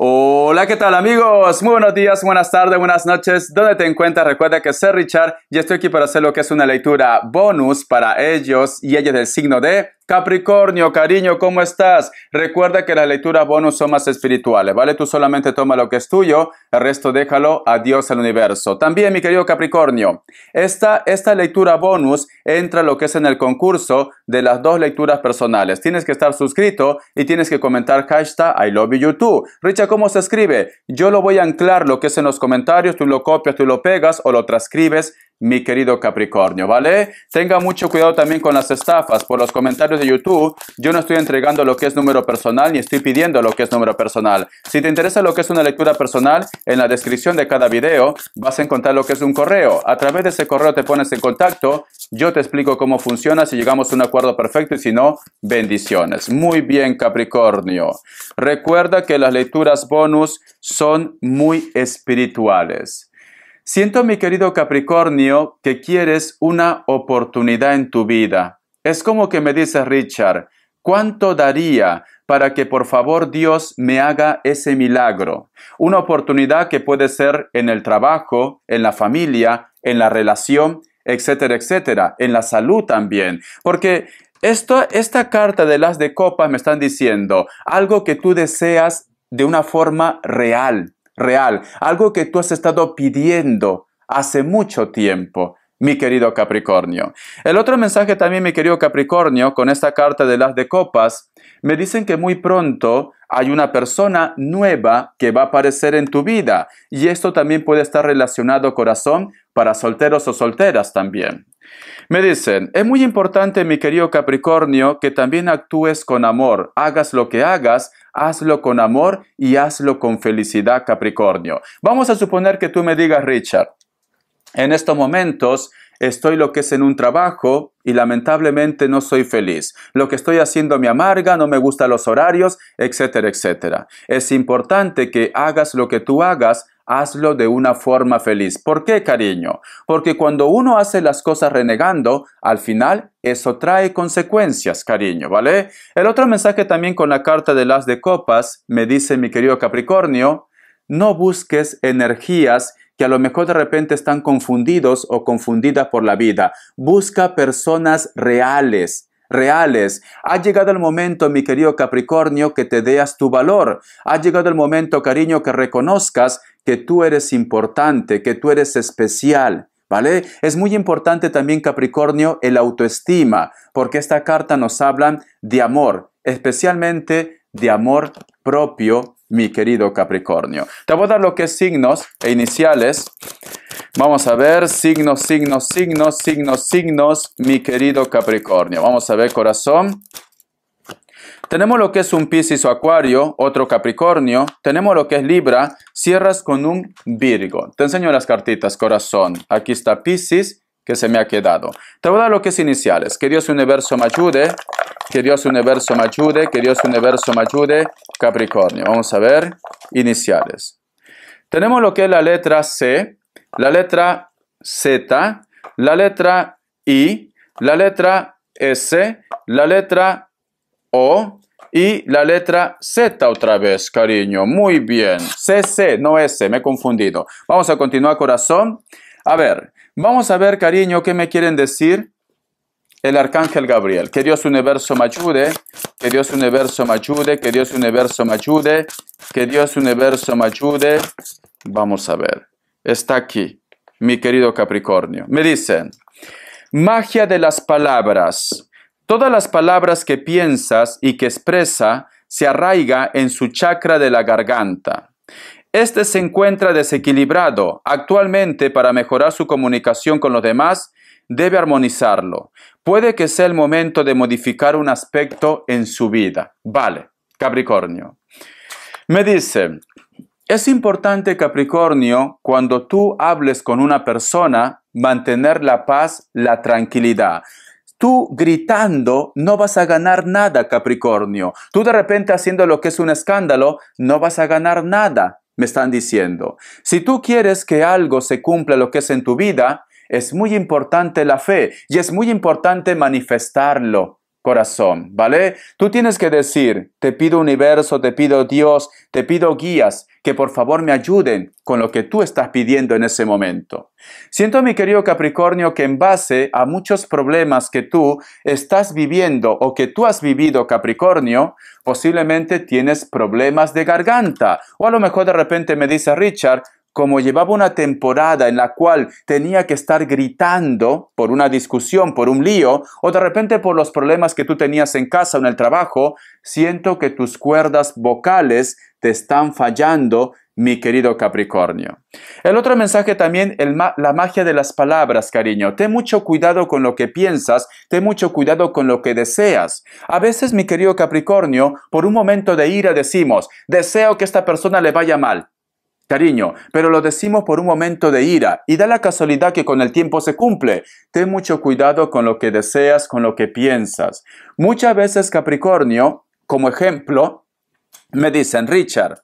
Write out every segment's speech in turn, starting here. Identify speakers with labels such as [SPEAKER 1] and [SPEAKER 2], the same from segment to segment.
[SPEAKER 1] Hola, ¿qué tal amigos? Muy buenos días, buenas tardes, buenas noches. ¿Dónde te encuentras? Recuerda que soy Richard y estoy aquí para hacer lo que es una lectura bonus para ellos y ella del signo de Capricornio, cariño, ¿cómo estás? Recuerda que las lecturas bonus son más espirituales, ¿vale? Tú solamente toma lo que es tuyo, el resto déjalo a Dios al universo. También, mi querido Capricornio, esta, esta lectura bonus entra lo que es en el concurso de las dos lecturas personales. Tienes que estar suscrito y tienes que comentar hashtag I love you Richa, ¿cómo se escribe? Yo lo voy a anclar lo que es en los comentarios, tú lo copias, tú lo pegas o lo transcribes mi querido Capricornio, ¿vale? Tenga mucho cuidado también con las estafas. Por los comentarios de YouTube, yo no estoy entregando lo que es número personal ni estoy pidiendo lo que es número personal. Si te interesa lo que es una lectura personal, en la descripción de cada video vas a encontrar lo que es un correo. A través de ese correo te pones en contacto, yo te explico cómo funciona, si llegamos a un acuerdo perfecto y si no, bendiciones. Muy bien, Capricornio. Recuerda que las lecturas bonus son muy espirituales Siento, mi querido Capricornio, que quieres una oportunidad en tu vida. Es como que me dice Richard, ¿cuánto daría para que por favor Dios me haga ese milagro? Una oportunidad que puede ser en el trabajo, en la familia, en la relación, etcétera, etcétera, en la salud también. Porque esta carta de las de copas me están diciendo algo que tú deseas de una forma real, real, algo que tú has estado pidiendo hace mucho tiempo mi querido Capricornio. El otro mensaje también, mi querido Capricornio, con esta carta de las de copas, me dicen que muy pronto hay una persona nueva que va a aparecer en tu vida y esto también puede estar relacionado, corazón, para solteros o solteras también. Me dicen, es muy importante, mi querido Capricornio, que también actúes con amor, hagas lo que hagas, Hazlo con amor y hazlo con felicidad, Capricornio. Vamos a suponer que tú me digas, Richard, en estos momentos estoy lo que es en un trabajo y lamentablemente no soy feliz. Lo que estoy haciendo me amarga, no me gustan los horarios, etcétera, etcétera. Es importante que hagas lo que tú hagas hazlo de una forma feliz. ¿Por qué, cariño? Porque cuando uno hace las cosas renegando, al final eso trae consecuencias, cariño, ¿vale? El otro mensaje también con la carta de las de copas me dice mi querido Capricornio, no busques energías que a lo mejor de repente están confundidos o confundidas por la vida. Busca personas reales, reales. Ha llegado el momento, mi querido Capricornio, que te deas tu valor. Ha llegado el momento, cariño, que reconozcas que tú eres importante, que tú eres especial. ¿Vale? Es muy importante también, Capricornio, el autoestima, porque esta carta nos habla de amor, especialmente de amor propio, mi querido Capricornio. Te voy a dar lo que es signos e iniciales Vamos a ver signos, signos, signos, signos, signos, mi querido Capricornio. Vamos a ver corazón. Tenemos lo que es un Pisces o Acuario, otro Capricornio. Tenemos lo que es Libra. Cierras con un Virgo. Te enseño las cartitas, corazón. Aquí está Pisces, que se me ha quedado. Te voy a dar lo que es iniciales. Que Dios Universo me ayude. Que Dios Universo me ayude. Que Dios Universo me ayude. Capricornio. Vamos a ver. Iniciales. Tenemos lo que es la letra C la letra Z, la letra I, la letra S, la letra O y la letra Z otra vez, cariño. Muy bien. CC, no S, me he confundido. Vamos a continuar, corazón. A ver, vamos a ver, cariño, qué me quieren decir el arcángel Gabriel. Que Dios universo me ayude, que Dios universo me ayude, que Dios universo me ayude, que Dios universo me ayude. Vamos a ver está aquí, mi querido Capricornio. Me dicen, magia de las palabras. Todas las palabras que piensas y que expresa se arraiga en su chakra de la garganta. Este se encuentra desequilibrado. Actualmente, para mejorar su comunicación con los demás, debe armonizarlo. Puede que sea el momento de modificar un aspecto en su vida. Vale, Capricornio. Me dice, es importante, Capricornio, cuando tú hables con una persona, mantener la paz, la tranquilidad. Tú gritando no vas a ganar nada, Capricornio. Tú de repente haciendo lo que es un escándalo, no vas a ganar nada, me están diciendo. Si tú quieres que algo se cumpla lo que es en tu vida, es muy importante la fe y es muy importante manifestarlo corazón, ¿vale? Tú tienes que decir, te pido universo, te pido Dios, te pido guías, que por favor me ayuden con lo que tú estás pidiendo en ese momento. Siento, mi querido Capricornio, que en base a muchos problemas que tú estás viviendo o que tú has vivido, Capricornio, posiblemente tienes problemas de garganta. O a lo mejor de repente me dice Richard, como llevaba una temporada en la cual tenía que estar gritando por una discusión, por un lío, o de repente por los problemas que tú tenías en casa o en el trabajo, siento que tus cuerdas vocales te están fallando, mi querido Capricornio. El otro mensaje también, el la magia de las palabras, cariño. Ten mucho cuidado con lo que piensas, ten mucho cuidado con lo que deseas. A veces, mi querido Capricornio, por un momento de ira decimos, deseo que esta persona le vaya mal cariño, pero lo decimos por un momento de ira y da la casualidad que con el tiempo se cumple. Ten mucho cuidado con lo que deseas, con lo que piensas. Muchas veces Capricornio, como ejemplo, me dicen, Richard,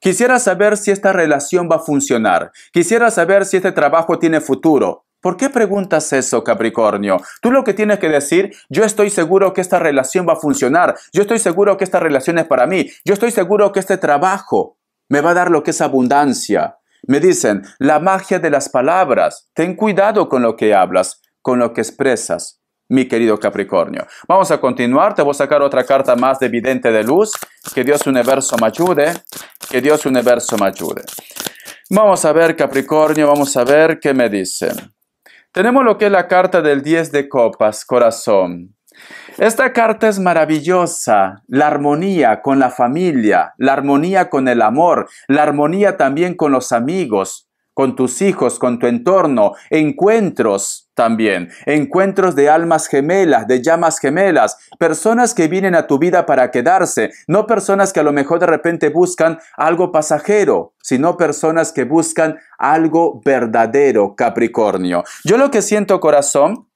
[SPEAKER 1] quisiera saber si esta relación va a funcionar, quisiera saber si este trabajo tiene futuro, ¿Por qué preguntas eso, Capricornio? Tú lo que tienes que decir, yo estoy seguro que esta relación va a funcionar, yo estoy seguro que esta relación es para mí, yo estoy seguro que este trabajo me va a dar lo que es abundancia. Me dicen, la magia de las palabras, ten cuidado con lo que hablas, con lo que expresas, mi querido Capricornio. Vamos a continuar, te voy a sacar otra carta más de Vidente de Luz, que Dios Universo me ayude, que Dios Universo me ayude. Vamos a ver, Capricornio, vamos a ver qué me dicen. Tenemos lo que es la carta del 10 de copas, corazón. Esta carta es maravillosa, la armonía con la familia, la armonía con el amor, la armonía también con los amigos, con tus hijos, con tu entorno, encuentros también, encuentros de almas gemelas, de llamas gemelas, personas que vienen a tu vida para quedarse, no personas que a lo mejor de repente buscan algo pasajero, sino personas que buscan algo verdadero, Capricornio. Yo lo que siento corazón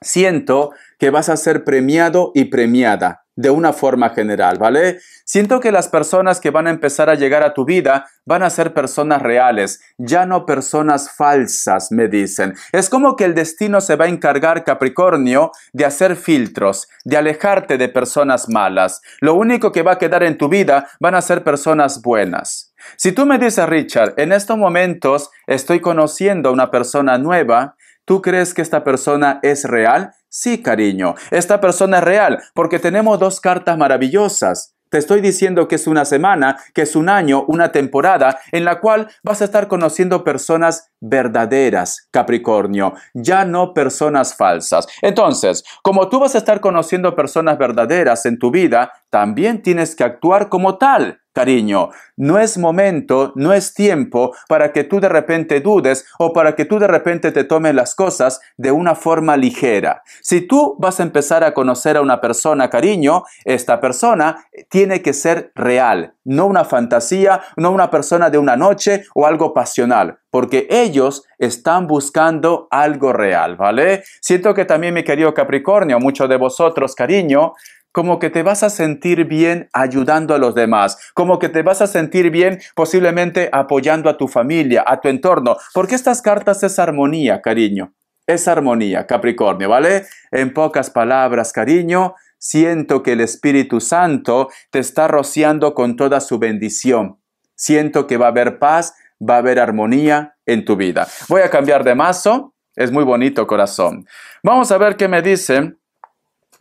[SPEAKER 1] siento que vas a ser premiado y premiada de una forma general, ¿vale? Siento que las personas que van a empezar a llegar a tu vida van a ser personas reales, ya no personas falsas, me dicen. Es como que el destino se va a encargar, Capricornio, de hacer filtros, de alejarte de personas malas. Lo único que va a quedar en tu vida van a ser personas buenas. Si tú me dices, Richard, en estos momentos estoy conociendo a una persona nueva, ¿Tú crees que esta persona es real? Sí, cariño, esta persona es real porque tenemos dos cartas maravillosas. Te estoy diciendo que es una semana, que es un año, una temporada en la cual vas a estar conociendo personas verdaderas, Capricornio, ya no personas falsas. Entonces, como tú vas a estar conociendo personas verdaderas en tu vida, también tienes que actuar como tal. Cariño, no es momento, no es tiempo para que tú de repente dudes o para que tú de repente te tomes las cosas de una forma ligera. Si tú vas a empezar a conocer a una persona, cariño, esta persona tiene que ser real, no una fantasía, no una persona de una noche o algo pasional, porque ellos están buscando algo real, ¿vale? Siento que también mi querido Capricornio, muchos de vosotros, cariño, como que te vas a sentir bien ayudando a los demás, como que te vas a sentir bien posiblemente apoyando a tu familia, a tu entorno, porque estas cartas es armonía, cariño, es armonía, Capricornio, ¿vale? En pocas palabras, cariño, siento que el Espíritu Santo te está rociando con toda su bendición, siento que va a haber paz, va a haber armonía en tu vida. Voy a cambiar de mazo, es muy bonito corazón. Vamos a ver qué me dicen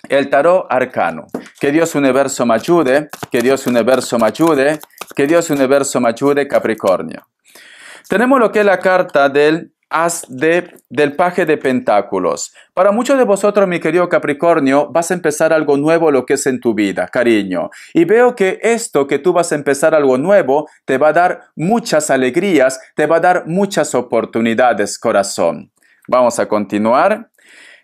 [SPEAKER 1] el tarot arcano. Que Dios universo me ayude, que Dios universo me ayude, que Dios universo me ayude, Capricornio. Tenemos lo que es la carta del as de, del paje de pentáculos. Para muchos de vosotros, mi querido Capricornio, vas a empezar algo nuevo lo que es en tu vida, cariño. Y veo que esto que tú vas a empezar algo nuevo te va a dar muchas alegrías, te va a dar muchas oportunidades, corazón. Vamos a continuar.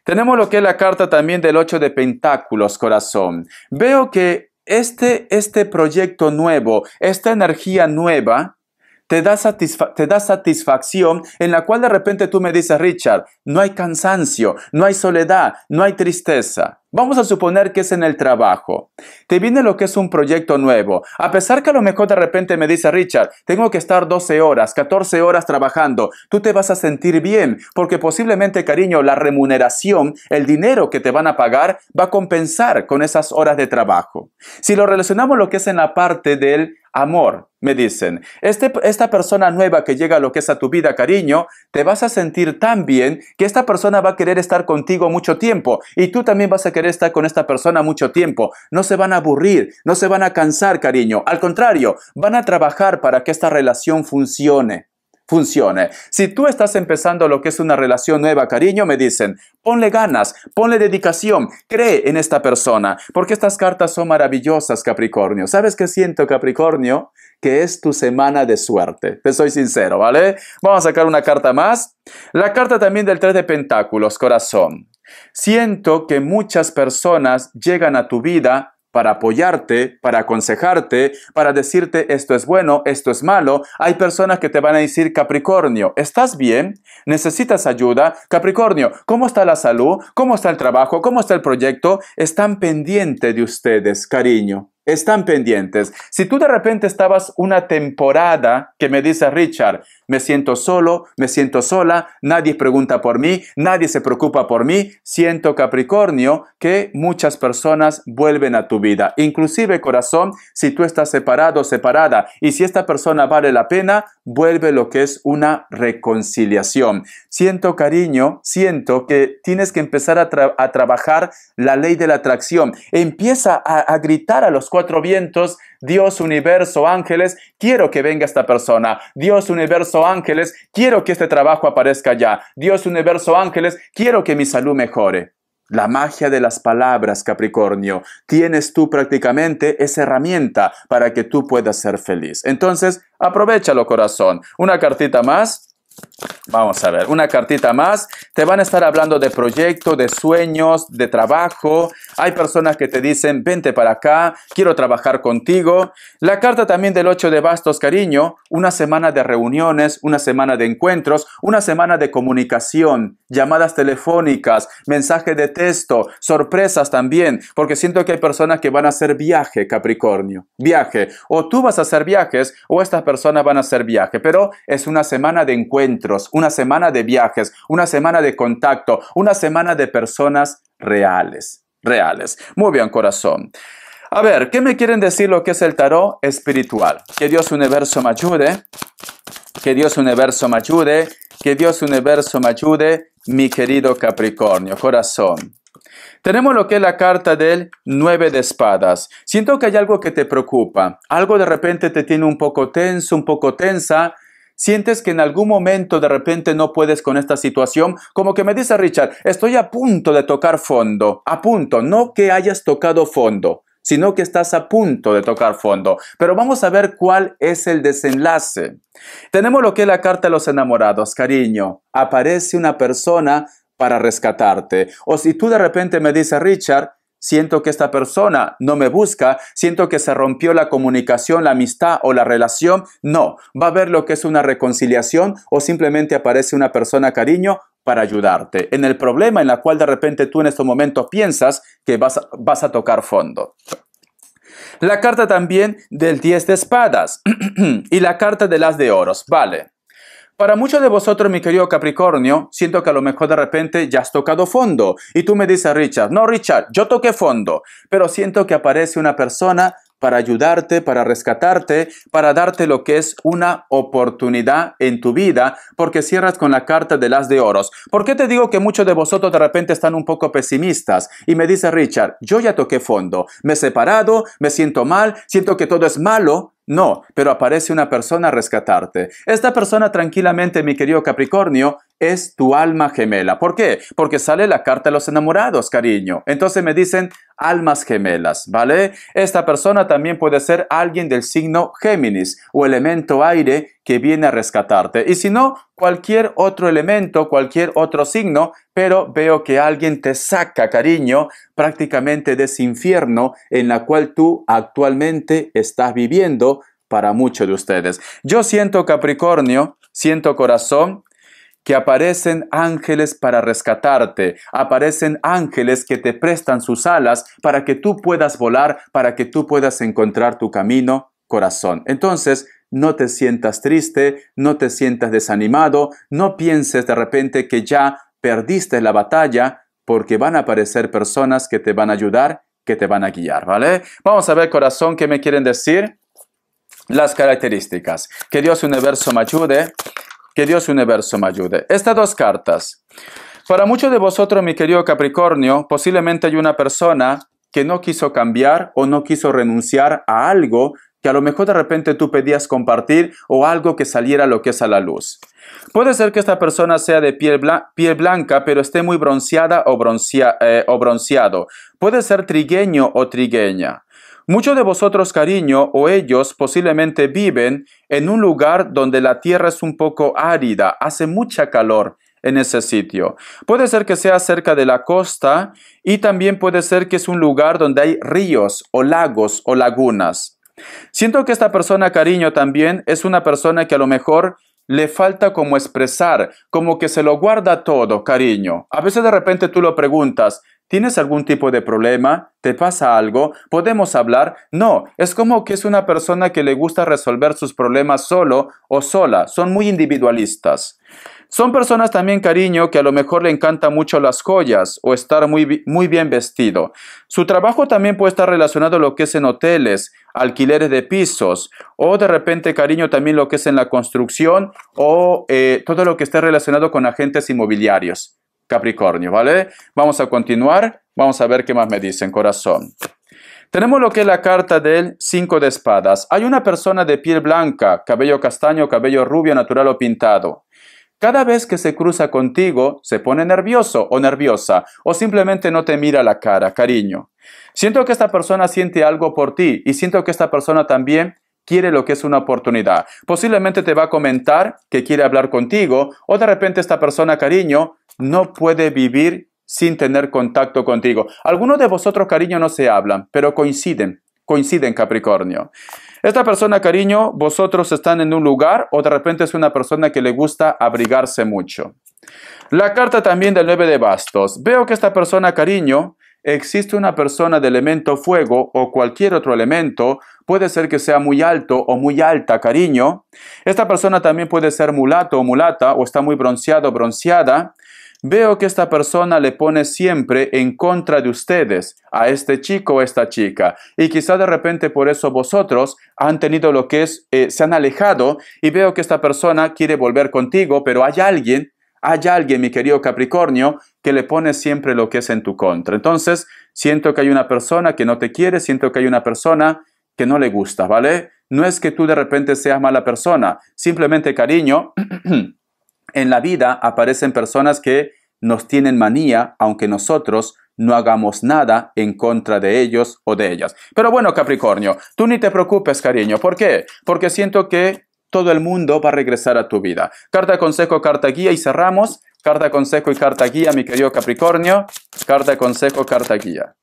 [SPEAKER 1] Tenemos lo que es la carta también del 8 de Pentáculos, corazón. Veo que este, este, proyecto nuevo, esta energía nueva, te da, te da, satisfacción en la cual de repente tú me dices, Richard, no hay cansancio, no hay soledad, no hay tristeza. Vamos a suponer que es en el trabajo. Te viene lo que es un proyecto nuevo. A pesar que a lo mejor de repente me dice Richard, tengo que estar 12 horas, 14 horas trabajando, tú te vas a sentir bien, porque posiblemente, cariño, la remuneración, el dinero que te van a pagar, va a compensar con esas horas de trabajo. Si lo relacionamos lo que es en la parte del amor. Me dicen, este, esta persona nueva que llega a lo que es a tu vida, cariño, te vas a sentir tan bien que esta persona va a querer estar contigo mucho tiempo y tú también vas a querer estar con esta persona mucho tiempo. No se van a aburrir, no se van a cansar, cariño. Al contrario, van a trabajar para que esta relación funcione funcione. Si tú estás empezando lo que es una relación nueva, cariño, me dicen, ponle ganas, ponle dedicación, cree en esta persona, porque estas cartas son maravillosas, Capricornio. ¿Sabes qué siento, Capricornio? Que es tu semana de suerte. Te soy sincero, ¿vale? Vamos a sacar una carta más. La carta también del 3 de Pentáculos, corazón. Siento que muchas personas llegan a tu vida para apoyarte, para aconsejarte, para decirte esto es bueno, esto es malo. Hay personas que te van a decir, Capricornio, ¿estás bien? ¿Necesitas ayuda? Capricornio, ¿cómo está la salud? ¿Cómo está el trabajo? ¿Cómo está el proyecto? Están pendientes de ustedes, cariño están pendientes. Si tú de repente estabas una temporada que me dice Richard, me siento solo, me siento sola, nadie pregunta por mí, nadie se preocupa por mí, siento Capricornio que muchas personas vuelven a tu vida. Inclusive corazón, si tú estás separado o separada y si esta persona vale la pena, vuelve lo que es una reconciliación. Siento cariño, siento que tienes que empezar a, trabajar la ley de la atracción. Empieza a gritar a los cuatro vientos, Dios universo ángeles, quiero que venga esta persona, Dios universo ángeles, quiero que este trabajo aparezca ya, Dios universo ángeles, quiero que mi salud mejore. La magia de las palabras, Capricornio. Tienes tú prácticamente esa herramienta para que tú puedas ser feliz. Entonces, aprovechalo, corazón. Una cartita más. Vamos a ver, una cartita más. Te van a estar hablando de proyecto, de sueños, de trabajo. Hay personas que te dicen, vente para acá, quiero trabajar contigo. La carta también del 8 de bastos, cariño. Una semana de reuniones, una semana de encuentros, una semana de comunicación, llamadas telefónicas, mensaje de texto, sorpresas también, porque siento que hay personas que van a hacer viaje, Capricornio. Viaje. O tú vas a hacer viajes o estas personas van a hacer viaje, pero es una semana de encuentros una semana de viajes, una semana de contacto, una semana de personas reales, reales. Muy bien, corazón. A ver, ¿qué me quieren decir lo que es el tarot espiritual? Que Dios universo me ayude, que Dios universo me ayude, que Dios universo me ayude, mi querido Capricornio, corazón. Tenemos lo que es la carta del 9 de espadas. Siento que hay algo que te preocupa, algo de repente te tiene un poco tenso, un poco tensa, ¿Sientes que en algún momento de repente no puedes con esta situación? Como que me dice Richard, estoy a punto de tocar fondo. A punto, no que hayas tocado fondo, sino que estás a punto de tocar fondo. Pero vamos a ver cuál es el desenlace. Tenemos lo que es la carta de los enamorados, cariño. Aparece una persona para rescatarte. O si tú de repente me dices, Richard, Siento que esta persona no me busca, siento que se rompió la comunicación, la amistad o la relación. No, va a ver lo que es una reconciliación o simplemente aparece una persona cariño para ayudarte en el problema en la cual de repente tú en estos momentos piensas que vas a, vas a tocar fondo. La carta también del 10 de espadas y la carta de las de oros, vale. Para muchos de vosotros, mi querido Capricornio, siento que a lo mejor de repente ya has tocado fondo. Y tú me dices, Richard, no, Richard, yo toqué fondo. Pero siento que aparece una persona para ayudarte, para rescatarte, para darte lo que es una oportunidad en tu vida, porque cierras con la carta de las de oros. ¿Por qué te digo que muchos de vosotros de repente están un poco pesimistas? Y me dice Richard, yo ya toqué fondo, me he separado, me siento mal, siento que todo es malo, no, pero aparece una persona a rescatarte. Esta persona tranquilamente, mi querido Capricornio, es tu alma gemela. ¿Por qué? Porque sale la carta de los enamorados, cariño. Entonces me dicen almas gemelas, ¿vale? Esta persona también puede ser alguien del signo Géminis o elemento aire que viene a rescatarte. Y si no, cualquier otro elemento, cualquier otro signo, pero veo que alguien te saca, cariño, prácticamente de ese infierno en la cual tú actualmente estás viviendo para muchos de ustedes. Yo siento Capricornio, siento corazón, que aparecen ángeles para rescatarte, aparecen ángeles que te prestan sus alas para que tú puedas volar, para que tú puedas encontrar tu camino, corazón. Entonces, no te sientas triste, no te sientas desanimado, no pienses de repente que ya perdiste la batalla, porque van a aparecer personas que te van a ayudar, que te van a guiar, ¿vale? Vamos a ver, corazón, qué me quieren decir las características. Que Dios universo me ayude que Dios universo me ayude. Estas dos cartas. Para muchos de vosotros, mi querido Capricornio, posiblemente hay una persona que no quiso cambiar o no quiso renunciar a algo que a lo mejor de repente tú pedías compartir o algo que saliera lo que es a la luz. Puede ser que esta persona sea de piel, blanca, pero esté muy bronceada o, broncea eh, o bronceado. Puede ser trigueño o trigueña. Muchos de vosotros, cariño, o ellos posiblemente viven en un lugar donde la tierra es un poco árida, hace mucha calor en ese sitio. Puede ser que sea cerca de la costa y también puede ser que es un lugar donde hay ríos o lagos o lagunas. Siento que esta persona, cariño, también es una persona que a lo mejor le falta como expresar, como que se lo guarda todo, cariño. A veces de repente tú lo preguntas, ¿Tienes algún tipo de problema? ¿Te pasa algo? ¿Podemos hablar? No, es como que es una persona que le gusta resolver sus problemas solo o sola. Son muy individualistas. Son personas también, cariño, que a lo mejor le encantan mucho las joyas o estar muy, muy bien vestido. Su trabajo también puede estar relacionado a lo que es en hoteles, alquileres de pisos o de repente, cariño, también lo que es en la construcción o eh, todo lo que esté relacionado con agentes inmobiliarios. Capricornio, ¿vale? Vamos a continuar. Vamos a ver qué más me dicen, corazón. Tenemos lo que es la carta del cinco de espadas. Hay una persona de piel blanca, cabello castaño, cabello rubio, natural o pintado. Cada vez que se cruza contigo, se pone nervioso o nerviosa, o simplemente no te mira la cara, cariño. Siento que esta persona siente algo por ti y siento que esta persona también quiere lo que es una oportunidad. Posiblemente te va a comentar que quiere hablar contigo o de repente esta persona, cariño, no puede vivir sin tener contacto contigo. Algunos de vosotros, cariño, no se hablan, pero coinciden coincide en Capricornio. Esta persona, cariño, vosotros están en un lugar o de repente es una persona que le gusta abrigarse mucho. La carta también del 9 de bastos. Veo que esta persona, cariño, existe una persona de elemento fuego o cualquier otro elemento, puede ser que sea muy alto o muy alta, cariño. Esta persona también puede ser mulato o mulata o está muy bronceado o bronceada. Veo que esta persona le pone siempre en contra de ustedes, a este chico o esta chica, y quizá de repente por eso vosotros han tenido lo que es, eh, se han alejado y veo que esta persona quiere volver contigo, pero hay alguien, hay alguien, mi querido Capricornio, que le pone siempre lo que es en tu contra. Entonces, siento que hay una persona que no te quiere, siento que hay una persona que no le gusta, ¿vale? No es que tú de repente seas mala persona, simplemente cariño. En la vida aparecen personas que nos tienen manía, aunque nosotros no hagamos nada en contra de ellos o de ellas. Pero bueno, Capricornio, tú ni te preocupes, cariño. ¿Por qué? Porque siento que todo el mundo va a regresar a tu vida. Carta de consejo, carta guía y cerramos Carta consejo y carta guía, mi querido Capricornio. Carta consejo, carta guía.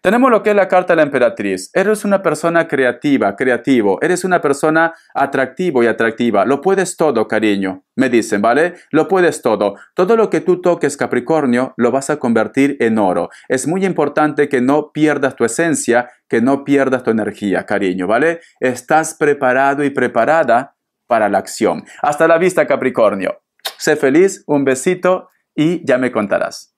[SPEAKER 1] Tenemos lo que es la carta de la emperatriz. Eres una persona creativa, creativo. Eres una persona atractivo y atractiva. Lo puedes todo, cariño. Me dicen, ¿vale? Lo puedes todo. Todo lo que tú toques, Capricornio, lo vas a convertir en oro. Es muy importante que no pierdas tu esencia, que no pierdas tu energía, cariño, ¿vale? Estás preparado y preparada para la acción. Hasta la vista, Capricornio. Sé feliz, un besito y ya me contarás.